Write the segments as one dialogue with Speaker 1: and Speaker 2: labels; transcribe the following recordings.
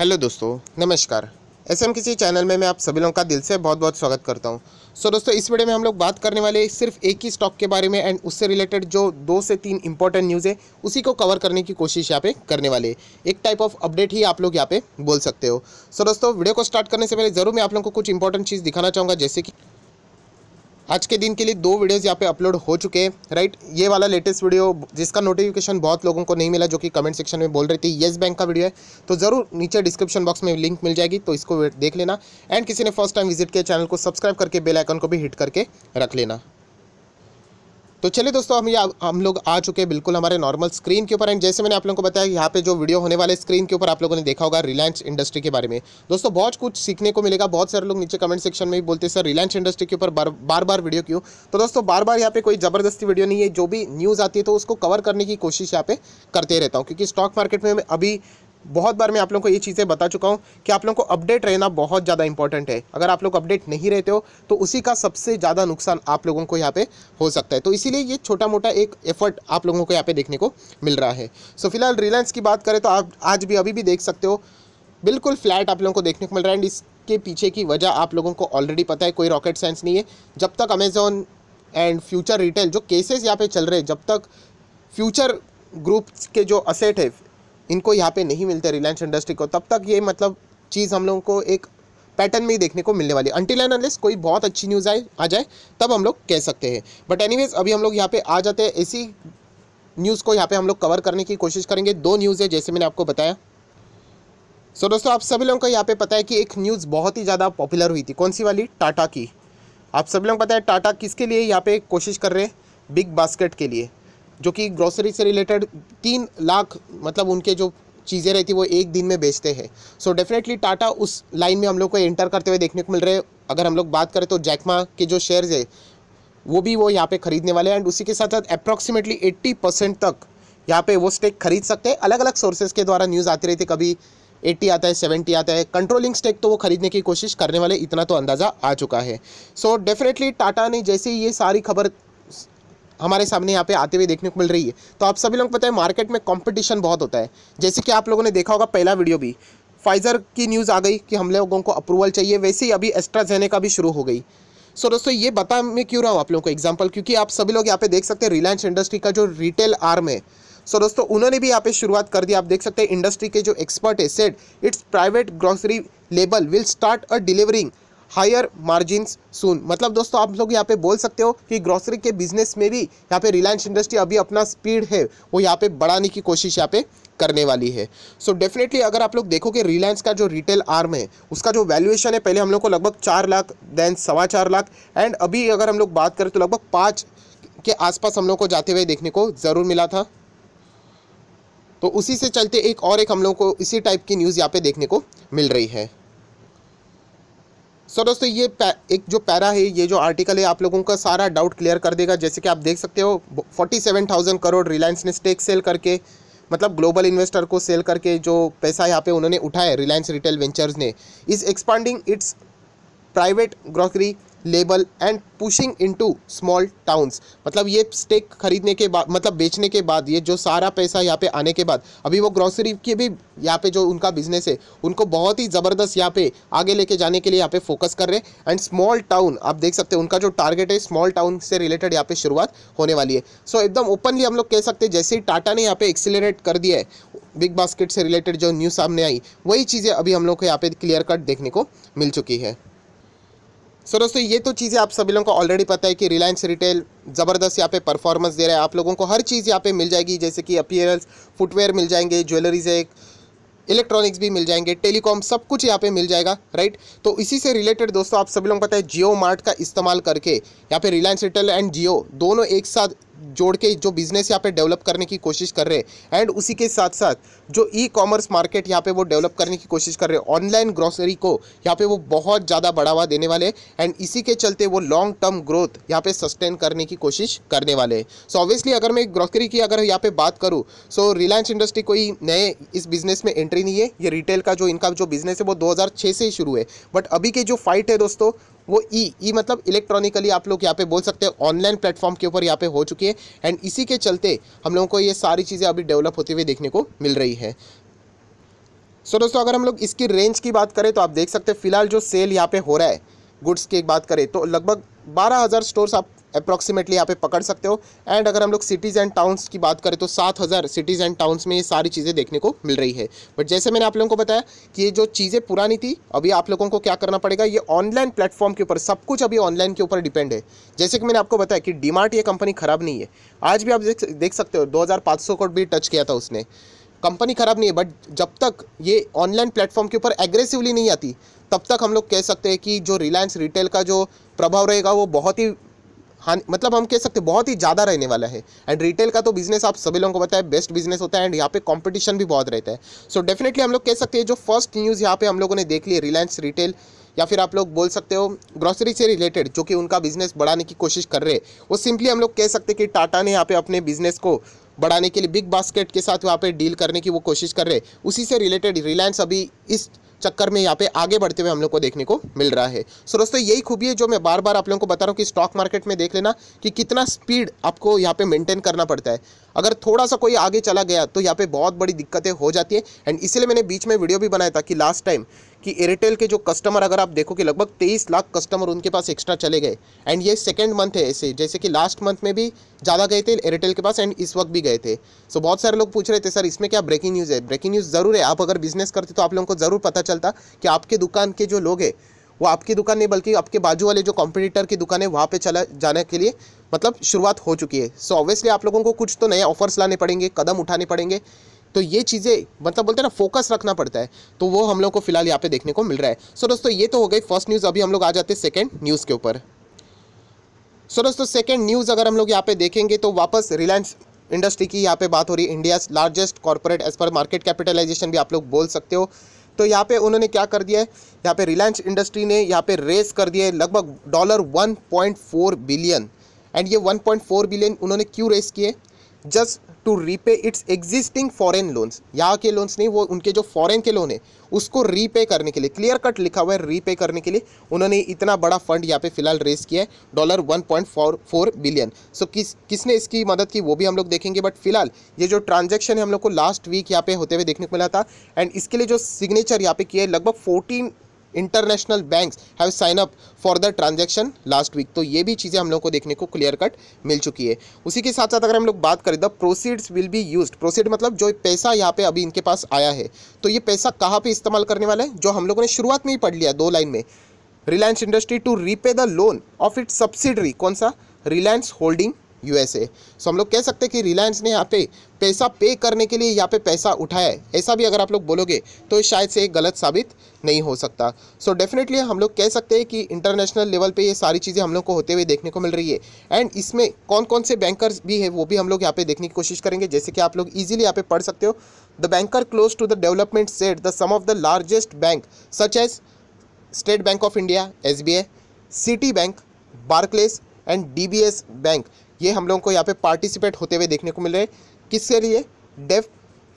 Speaker 1: hello दोस्तों नमस्कार S M किसी चैनल में मैं आप सभी लोगों का दिल से बहुत बहुत स्वागत करता हूं सो so दोस्तों इस वीडियो में हम लोग बात करने वाले सिर्फ एक ही स्टॉक के बारे में एंड उससे रिलेटेड जो दो से तीन इंपॉर्टेंट न्यूज़ है उसी को कवर करने की कोशिश यहाँ पे करने वाले एक टाइप ऑफ अपडेट ही आप लोग यहाँ पे बोल सकते हो सो so दोस्तों वीडियो को स्टार्ट करने से पहले ज़रूर मैं आप लोगों को कुछ इंपॉर्टेंट चीज़ दिखाना चाहूँगा जैसे कि आज के दिन के लिए दो वीडियोज़ यहाँ पे अपलोड हो चुके हैं राइट ये वाला लेटेस्ट वीडियो जिसका नोटिफिकेशन बहुत लोगों को नहीं मिला जो कि कमेंट सेक्शन में बोल रही थी येस बैंक का वीडियो है तो ज़रूर नीचे डिस्क्रिप्शन बॉक्स में लिंक मिल जाएगी तो इसको देख लेना एंड किसी ने फर्स्ट टाइम विजिट किया चैनल को सब्सक्राइब करके बेलाइकन को भी हिट करके रख लेना तो चलिए दोस्तों हम ये हम लोग आ चुके हैं बिल्कुल हमारे नॉर्मल स्क्रीन के ऊपर एंड जैसे मैंने आप लोगों को बताया यहाँ पे जो वीडियो होने वाले स्क्रीन के ऊपर आप लोगों ने देखा होगा रिलायंस इंडस्ट्री के बारे में दोस्तों बहुत कुछ सीखने को मिलेगा बहुत सारे लोग नीचे कमेंट सेक्शन में भी बोलते सर रिलायंस इंडस्ट्री के ऊपर बार बार वीडियो क्यों तो दोस्तों बार बार यहाँ पे कोई ज़बरदस्ती वीडियो नहीं है जो भी न्यूज़ आती है तो उसको कवर करने की कोशिश यहाँ पे करते रहता हूँ क्योंकि स्टॉक मार्केट में अभी बहुत बार मैं आप लोगों को ये चीज़ें बता चुका हूँ कि आप लोगों को अपडेट रहना बहुत ज़्यादा इंपॉर्टेंट है अगर आप लोग अपडेट नहीं रहते हो तो उसी का सबसे ज़्यादा नुकसान आप लोगों को यहाँ पे हो सकता है तो इसीलिए ये छोटा मोटा एक एफर्ट आप लोगों को यहाँ पे देखने को मिल रहा है सो so, फिलहाल रिलायंस की बात करें तो आप आज भी अभी भी देख सकते हो बिल्कुल फ्लैट आप लोगों को देखने को मिल रहा है एंड इसके पीछे की वजह आप लोगों को ऑलरेडी पता है कोई रॉकेट साइंस नहीं है जब तक अमेजोन एंड फ्यूचर रिटेल जो केसेस यहाँ पर चल रहे हैं जब तक फ्यूचर ग्रुप्स के जो असेट है इनको यहाँ पे नहीं मिलते रिलायंस इंडस्ट्री को तब तक ये मतलब चीज़ हम लोगों को एक पैटर्न में ही देखने को मिलने वाली अंटिल एंड अनलेस कोई बहुत अच्छी न्यूज़ आए आ जाए तब हम लोग कह सकते हैं बट एनीवेज अभी हम लोग यहाँ पे आ जाते हैं ऐसी न्यूज़ को यहाँ पे हम लोग कवर करने की कोशिश करेंगे दो न्यूज़ है जैसे मैंने आपको बताया सो so, दोस्तों आप सभी लोगों को यहाँ पे पता है कि एक न्यूज़ बहुत ही ज़्यादा पॉपुलर हुई थी कौन सी वाली टाटा की आप सभी लोग पता है टाटा किसके लिए यहाँ पे कोशिश कर रहे हैं बिग बास्केट के लिए जो कि ग्रोसरी से रिलेटेड तीन लाख मतलब उनके जो चीज़ें रहती वो एक दिन में बेचते हैं सो डेफिनेटली टाटा उस लाइन में हम लोग को एंटर करते हुए देखने को मिल रहे अगर हम लोग बात करें तो जैकमा के जो शेयर्स है वो भी वो यहाँ पे खरीदने वाले हैं एंड उसी के साथ साथ अप्रॉक्सीमेटली 80 परसेंट तक यहाँ पे वो स्टेक खरीद सकते हैं अलग अलग सोर्सेज के द्वारा न्यूज़ आती रहती कभी 80 आता है 70 आता है कंट्रोलिंग स्टेक तो वो खरीदने की कोशिश करने वाले इतना तो अंदाज़ा आ चुका है सो डेफिनेटली टाटा ने जैसे ही ये सारी खबर हमारे सामने यहाँ पे आते हुए देखने को मिल रही है तो आप सभी लोग पता है मार्केट में कॉम्पिटिशन बहुत होता है जैसे कि आप लोगों ने देखा होगा पहला वीडियो भी फाइज़र की न्यूज़ आ गई कि हम लोगों को अप्रूवल चाहिए वैसे ही अभी एस्ट्राजेने का भी शुरू हो गई सो so, दोस्तों ये बता मैं क्यों रहा हूँ आप लोगों को एग्जाम्पल क्योंकि आप सभी लोग यहाँ पे देख सकते हैं रिलायंस इंडस्ट्री का जो रिटेल आर्म है सो so, दोस्तों उन्होंने भी यहाँ पे शुरुआत कर दी आप देख सकते हैं इंडस्ट्री के जो एक्सपर्ट है set its private grocery label will start a delivering higher margin soon मतलब दोस्तों आप लोग यहाँ पे बोल सकते हो कि ग्रोसरी के बिजनेस में भी यहाँ पे रिलायंस इंडस्ट्री अभी अपना स्पीड है वो यहाँ पे बढ़ाने की कोशिश यहाँ पे करने वाली है सो so डेफिनेटली अगर आप लोग देखो कि रिलायंस का जो रिटेल आर्म है उसका जो वैल्यूएशन है पहले हम लोग को लगभग चार लाख देन सवा चार लाख एंड अभी अगर हम लोग बात करें तो लगभग पाँच के आसपास हम लोग को जाते हुए देखने को ज़रूर मिला था तो उसी से चलते एक और एक हम लोग को इसी टाइप की न्यूज़ यहाँ पे देखने को मिल रही है सो दोस्तों ये एक जो पैरा है ये जो आर्टिकल है आप लोगों का सारा डाउट क्लियर कर देगा जैसे कि आप देख सकते हो forty seven thousand crore Reliance ने स्टेक सेल करके मतलब ग्लोबल इन्वेस्टर को सेल करके जो पैसा यहाँ पे उन्होंने उठाया रिलायंस रिटेल वेंचर्स ने is expanding its private grocery label and pushing into small towns मतलब ये स्टेक खरीदने के बाद मतलब बेचने के बाद ये जो सारा पैसा यहाँ पे आने के बाद अभी वो ग्रॉसरी के भी यहाँ पे जो उनका बिजनेस है उनको बहुत ही ज़बरदस्त यहाँ पे आगे लेके जाने के लिए यहाँ पे फोकस कर रहे हैं एंड स्मॉल टाउन आप देख सकते हैं उनका जो टारगेट है स्मॉल टाउन से रिलेटेड यहाँ पे शुरुआत होने वाली है सो so, एकदम ओपनली हम लोग कह सकते हैं जैसे ही टाटा ने यहाँ पे एक्सिलेट कर दिया है बिग बास्केट से रिलेटेड जो न्यूज़ सामने आई वही चीज़ें अभी हम लोग को यहाँ पे क्लियर कट देखने को मिल चुकी है सो so, दोस्तों ये तो चीज़ें आप सभी लोगों को ऑलरेडी पता है कि रिलायंस रिटेल ज़बरदस्त यहाँ पे परफॉर्मेंस दे रहा है आप लोगों को हर चीज़ यहाँ पे मिल जाएगी जैसे कि अपीयरल्स फुटवेयर मिल जाएंगे ज्वेलरीज एक इलेक्ट्रॉनिक्स भी मिल जाएंगे टेलीकॉम सब कुछ यहाँ पे मिल जाएगा राइट तो इसी से रिलेटेड दोस्तों आप सभी लोगों को पता है जियो मार्ट का इस्तेमाल करके यहाँ पे रिलायंस रिटेल एंड जियो दोनों एक साथ जोड़ के जो बिज़नेस यहाँ पे डेवलप करने की कोशिश कर रहे हैं एंड उसी के साथ साथ जो ई कॉमर्स मार्केट यहाँ पे वो डेवलप करने की कोशिश कर रहे हैं ऑनलाइन ग्रॉसरी को यहाँ पे वो बहुत ज़्यादा बढ़ावा देने वाले हैं एंड इसी के चलते वो लॉन्ग टर्म ग्रोथ यहाँ पे सस्टेन करने की कोशिश करने वाले हैं सो ऑब्वियसली अगर मैं ग्रॉसरी की अगर यहाँ पे बात करूँ सो रिलायंस इंडस्ट्री कोई नए इस बिज़नेस में एंट्री नहीं है ये रिटेल का जो इनका जो बिज़नेस है वो दो से ही शुरू है बट अभी के जो फाइट है दोस्तों वो ई e, ई e मतलब इलेक्ट्रॉनिकली आप लोग यहाँ पे बोल सकते हैं ऑनलाइन प्लेटफॉर्म के ऊपर यहाँ पे हो चुकी है एंड इसी के चलते हम लोगों को ये सारी चीज़ें अभी डेवलप होती हुई देखने को मिल रही है सो so, दोस्तों अगर हम लोग इसकी रेंज की बात करें तो आप देख सकते हैं फिलहाल जो सेल यहाँ पे हो रहा है गुड्स की बात करें तो लगभग बारह हज़ार स्टोर्स आप अप्रॉक्सीमेटली यहाँ पे पकड़ सकते हो एंड अगर हम लोग सिटीज़ एंड टाउन्स की बात करें तो सात हज़ार सिटीज़ एंड टाउन्स में ये सारी चीज़ें देखने को मिल रही है बट जैसे मैंने आप लोगों को बताया कि ये जो चीज़ें पुरानी थी अभी आप लोगों को क्या करना पड़ेगा ये ऑनलाइन प्लेटफॉर्म के ऊपर सब कुछ अभी ऑनलाइन के ऊपर डिपेंड है जैसे कि मैंने आपको बताया कि डीमार्ट ये कंपनी ख़राब नहीं है आज भी आप देख देख सकते हो दो करोड़ भी टच किया था उसने कंपनी ख़राब नहीं है बट जब तक ये ऑनलाइन प्लेटफॉर्म के ऊपर एग्रेसिवली नहीं आती तब तक हम लोग कह सकते हैं कि जो रिलायंस रिटेल का जो प्रभाव रहेगा वो बहुत ही हाँ मतलब हम कह सकते हैं बहुत ही ज़्यादा रहने वाला है एंड रिटेल का तो बिजनेस आप सभी लोगों को बताया बेस्ट बिजनेस होता है एंड यहाँ पे कंपटीशन भी बहुत रहता है सो so, डेफिनेटली हम लोग कह सकते हैं जो फर्स्ट न्यूज़ यहाँ पे हम लोगों ने देख ली रिलायंस रिटेल या फिर आप लोग बोल सकते हो ग्रॉसरी से रिलेटेड जो कि उनका बिजनेस बढ़ाने की कोशिश कर रहे हैं वो सिंपली हम लोग कह सकते हैं कि टाटा ने यहाँ पे अपने बिजनेस को बढ़ाने के लिए बिग बास्केट के साथ वहाँ पे डील करने की वो कोशिश कर रहे हैं उसी से रिलेटेड रिलायंस अभी इस चक्कर में यहाँ पे आगे बढ़ते हुए हम लोग को देखने को मिल रहा है सो दोस्तों यही खूबी है जो मैं बार बार आप लोगों को बता रहा हूँ कि स्टॉक मार्केट में देख लेना कि कितना स्पीड आपको यहाँ पे मेंटेन करना पड़ता है अगर थोड़ा सा कोई आगे चला गया तो यहाँ पे बहुत बड़ी दिक्कतें हो जाती है एंड इसलिए मैंने बीच में वीडियो भी बनाया था कि लास्ट टाइम कि एयरटेल के जो कस्टमर अगर आप देखो कि लगभग तेईस लाख कस्टमर उनके पास एक्स्ट्रा चले गए एंड ये सेकेंड मंथ है ऐसे जैसे कि लास्ट मंथ में भी ज़्यादा गए थे एयरटेल के पास एंड इस वक्त भी गए थे सो बहुत सारे लोग पूछ रहे थे सर इसमें क्या ब्रेकिंग न्यूज़ है ब्रेकिंग न्यूज़ ज़रूर है आप अगर बिजनेस करते तो आप लोगों को ज़रूर पता चलता कि आपके दुकान के जो लोग हैं वो आपकी दुकान नहीं बल्कि आपके बाजू वाले जो कॉम्पिटिटर की दुकान है वहाँ पे चला जाने के लिए मतलब शुरुआत हो चुकी है सो so, ऑब्वियसली आप लोगों को कुछ तो नए ऑफर्स लाने पड़ेंगे कदम उठाने पड़ेंगे तो ये चीज़ें मतलब बोलते हैं ना फोकस रखना पड़ता है तो वो हम लोग को फिलहाल यहाँ पे देखने को मिल रहा है सो so, दोस्तों ये तो हो गई फर्स्ट न्यूज़ अभी हम लोग आ जाते हैं सेकेंड न्यूज़ के ऊपर सो so, दोस्तों सेकेंड न्यूज़ अगर हम लोग यहाँ पे देखेंगे तो वापस रिलायंस इंडस्ट्री की यहाँ पे बात हो रही है India largest corporate as per market capitalisation भी आप लोग बोल सकते हो तो यहाँ पे उन्होंने क्या कर दिया है यहाँ पे रिलायंस इंडस्ट्री ने यहाँ पे रेस कर दिया है लगभग डॉलर 1.4 बिलियन एंड ये 1.4 बिलियन उन्होंने क्यों रेस किए just to repay its existing foreign loans यहाँ के लोन्स नहीं वो उनके जो फॉरेन के लोन है उसको रीपे करने के लिए क्लियर कट लिखा हुआ है रीपे करने के लिए उन्होंने इतना बड़ा फंड यहाँ पे फिलहाल रेज किया है dollar one point four four billion so किस किसने इसकी मदद की वो भी हम लोग देखेंगे बट फिलहाल ये जो ट्रांजेक्शन है हम लोग को लास्ट वीक यहाँ पे होते हुए देखने को मिला था एंड इसके लिए जो सिग्नेचर यहाँ पे किया है लगभग fourteen international banks have sign up for the transaction last week तो ये भी चीज़ें हम लोग को देखने को क्लियर कट मिल चुकी है उसी के साथ साथ अगर हम लोग बात करें the proceeds will be use proceed मतलब जो पैसा यहाँ पे अभी इनके पास आया है तो ये पैसा कहाँ पे इस्तेमाल करने वाला है जो हम लोगों ने शुरुआत में ही पढ़ लिया दो लाइन में Reliance industry to repay the loan of it subsidiary कौन सा रिलायंस होल्डिंग यूएसए सो हम लोग कह सकते हैं कि रिलायंस ने यहाँ पे पैसा पे करने के लिए यहाँ पे पैसा उठाया है ऐसा भी अगर आप लोग बोलोगे तो शायद से गलत साबित नहीं हो सकता सो so डेफिनेटली हम लोग कह सकते हैं कि इंटरनेशनल लेवल पे ये सारी चीज़ें हम लोग को होते हुए देखने को मिल रही है एंड इसमें कौन कौन से बैंकर्स भी है वो भी हम लोग यहाँ पे देखने की कोशिश करेंगे जैसे कि आप लोग ईजिली यहाँ पे पढ़ सकते हो the banker close to the development set the some of the largest bank such as State Bank of India as city bank Barclays and D bank ये हम लोगों को यहाँ पे पार्टिसिपेट होते हुए देखने को मिल रहे हैं किसके लिए डेफ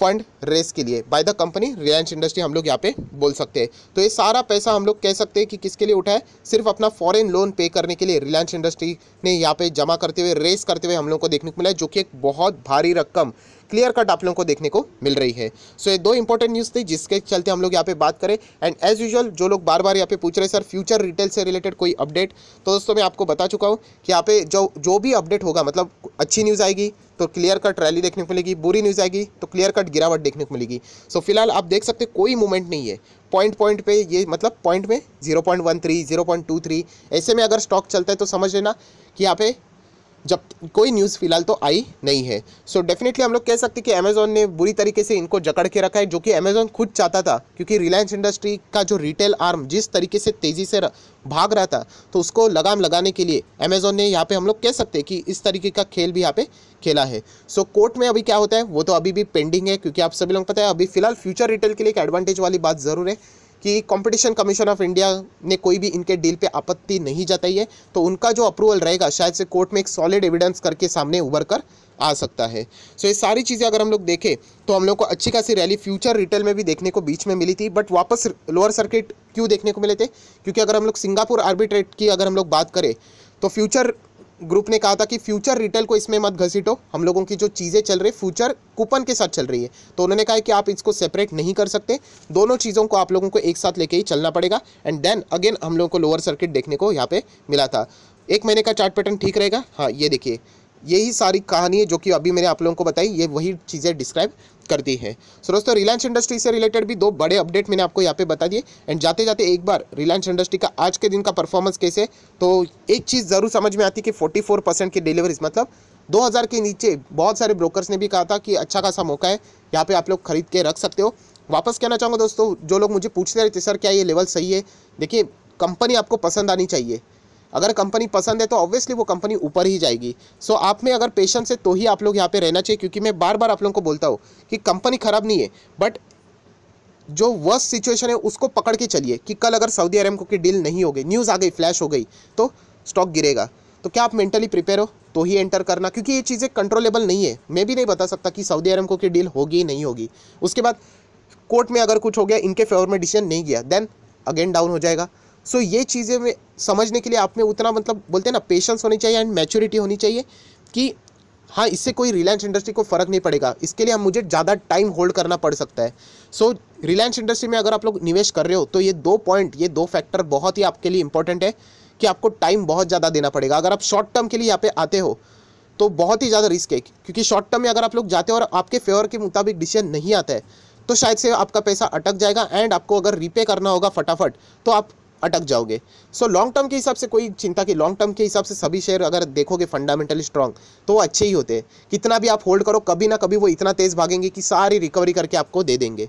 Speaker 1: फंड रेस के लिए by the company Reliance industry हम लोग यहाँ पे बोल सकते हैं तो ये सारा पैसा हम लोग कह सकते हैं कि किसके लिए उठाए सिर्फ अपना फॉरेन लोन पे करने के लिए रिलायंस इंडस्ट्री ने यहाँ पे जमा करते हुए रेस करते हुए हम लोग को देखने को मिला है जो कि एक बहुत भारी रकम क्लियर कट आप लोगों को देखने को मिल रही है सो so, ये दो इंपॉर्टेंट न्यूज़ थी जिसके चलते हम लोग यहाँ पे बात करें एंड एज यूजल जो लोग बार बार यहाँ पे पूछ रहे हैं सर फ्यूचर रिटेल से रिलेटेड कोई अपडेट तो दोस्तों मैं आपको बता चुका हूँ कि यहाँ पे जो जो भी अपडेट होगा मतलब अच्छी न्यूज़ आएगी तो क्लियर कट रैली देखने को मिलेगी बुरी न्यूज़ आएगी तो क्लियर कट गिरावट देखने को मिलेगी सो so, फिलहाल आप देख सकते कोई मूवमेंट नहीं है पॉइंट पॉइंट पे ये मतलब पॉइंट में 0.13 0.23 ऐसे में अगर स्टॉक चलता है तो समझ लेना कि यहाँ पे जब कोई न्यूज़ फ़िलहाल तो आई नहीं है सो so डेफिनेटली हम लोग कह सकते हैं कि अमेज़ॉन ने बुरी तरीके से इनको जकड़ के रखा है जो कि अमेज़ॉन खुद चाहता था क्योंकि रिलायंस इंडस्ट्री का जो रिटेल आर्म जिस तरीके से तेज़ी से भाग रहा था तो उसको लगाम लगाने के लिए अमेजोन ने यहाँ पे हम लोग कह सकते हैं कि इस तरीके का खेल भी यहाँ पे खेला है सो so, कोर्ट में अभी क्या होता है वो तो अभी भी पेंडिंग है क्योंकि आप सभी लोग पता है अभी फिलहाल फ्यूचर रिटेल के लिए एक एडवांटेज वाली बात ज़रूर है कि कंपटीशन कमीशन ऑफ इंडिया ने कोई भी इनके डील पे आपत्ति नहीं जताई है तो उनका जो अप्रूवल रहेगा शायद से कोर्ट में एक सॉलिड एविडेंस करके सामने उभर कर आ सकता है सो so, ये सारी चीज़ें अगर हम लोग देखें तो हम लोग को अच्छी खासी रैली फ्यूचर रिटेल में भी देखने को बीच में मिली थी बट वापस लोअर सर्किट क्यों देखने को मिले थे क्योंकि अगर हम लोग सिंगापुर आर्बिट्रेट की अगर हम लोग बात करें तो फ्यूचर ग्रुप ने कहा था कि फ्यूचर रिटेल को इसमें मत घसीटो हम लोगों की जो चीज़ें चल रही फ्यूचर कूपन के साथ चल रही है तो उन्होंने कहा कि आप इसको सेपरेट नहीं कर सकते दोनों चीज़ों को आप लोगों को एक साथ लेके ही चलना पड़ेगा एंड देन अगेन हम लोगों को लोअर सर्किट देखने को यहाँ पे मिला था एक महीने का चार्ट पैटर्न ठीक रहेगा हाँ ये देखिए यही सारी कहानी है जो कि अभी मैंने आप लोगों को बताई ये वही चीज़ें डिस्क्राइब कर दी है सो so, दोस्तों रिलायंस इंडस्ट्री से रिलेटेड भी दो बड़े अपडेट मैंने आपको यहाँ पे बता दिए एंड जाते जाते एक बार रिलायंस इंडस्ट्री का आज के दिन का परफॉर्मेंस कैसे तो एक चीज़ ज़रूर समझ में आती है कि 44 परसेंट की डिलीवरीज मतलब 2000 के नीचे बहुत सारे ब्रोकर्स ने भी कहा था कि अच्छा खासा मौका है यहाँ पे आप लोग खरीद के रख सकते हो वापस कहना चाहूँगा दोस्तों जो लोग मुझे पूछते रहते सर क्या ये लेवल सही है देखिए कंपनी आपको पसंद आनी चाहिए अगर कंपनी पसंद है तो ऑब्वियसली वो कंपनी ऊपर ही जाएगी सो so, आप में अगर पेशेंस है तो ही आप लोग यहाँ पे रहना चाहिए क्योंकि मैं बार बार आप लोगों को बोलता हूँ कि कंपनी ख़राब नहीं है बट जो वर्स्ट सिचुएशन है उसको पकड़ के चलिए कि कल अगर सऊदी अरब को की डील नहीं हो गई न्यूज़ आ गई फ्लैश हो गई तो स्टॉक गिरेगा तो क्या आप मेंटली प्रिपेयर हो तो ही एंटर करना क्योंकि ये चीज़ें कंट्रोलेबल नहीं है मैं भी नहीं बता सकता कि सऊदी अरब को की डील होगी नहीं होगी उसके बाद कोर्ट में अगर कुछ हो गया इनके फेवर में डिसीजन नहीं गया देन अगेन डाउन हो जाएगा सो ये चीज़ें में समझने के लिए आप में उतना मतलब बोलते हैं ना पेशेंस होनी चाहिए एंड मैच्योरिटी होनी चाहिए कि हाँ इससे कोई रिलायंस इंडस्ट्री को फ़र्क नहीं पड़ेगा इसके लिए हम मुझे ज़्यादा टाइम होल्ड करना पड़ सकता है सो रिलायंस इंडस्ट्री में अगर आप लोग निवेश कर रहे हो तो ये दो पॉइंट ये दो फैक्टर बहुत ही आपके लिए इंपॉर्टेंट है कि आपको टाइम बहुत ज़्यादा देना पड़ेगा अगर आप शॉर्ट टर्म के लिए यहाँ पे आते हो तो बहुत ही ज़्यादा रिस्क है क्योंकि शॉर्ट टर्म में अगर आप लोग जाते हो और आपके फेवर के मुताबिक डिसीजन नहीं आता है तो शायद से आपका पैसा अटक जाएगा एंड आपको अगर रीपे करना होगा फटाफट तो आप अटक जाओगे सो लॉन्ग टर्म के हिसाब से कोई चिंता की लॉन्ग टर्म के हिसाब से सभी शेयर अगर देखोगे फंडामेंटली स्ट्रांग तो वो अच्छे ही होते हैं कितना भी आप होल्ड करो कभी ना कभी वो इतना तेज़ भागेंगे कि सारी रिकवरी करके आपको दे देंगे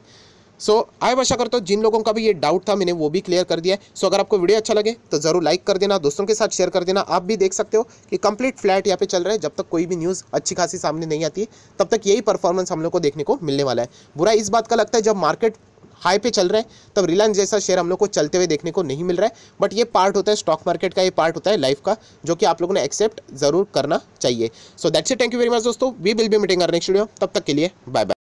Speaker 1: सो आई वशा करता हूँ जिन लोगों का भी ये डाउट था मैंने वो भी क्लियर कर दिया है सो so, अगर आपको वीडियो अच्छा लगे तो ज़रूर लाइक कर देना दोस्तों के साथ शेयर कर देना आप भी देख सकते हो कि कंप्लीट फ्लैट यहाँ पे चल रहा है जब तक कोई भी न्यूज़ अच्छी खासी सामने नहीं आती तब तक यही परफॉर्मेंस हम लोग को देखने को मिलने वाला है बुरा इस बात का लगता है जब मार्केट हाई पे चल रहे हैं तब रिलायंस जैसा शेयर हम लोग को चलते हुए देखने को नहीं मिल रहा है बट ये पार्ट होता है स्टॉक मार्केट का ये पार्ट होता है लाइफ का जो कि आप लोगों ने एक्सेप्ट जरूर करना चाहिए so that's it thank you very much दोस्तों we will be meeting next video तब तक के लिए बाय बाय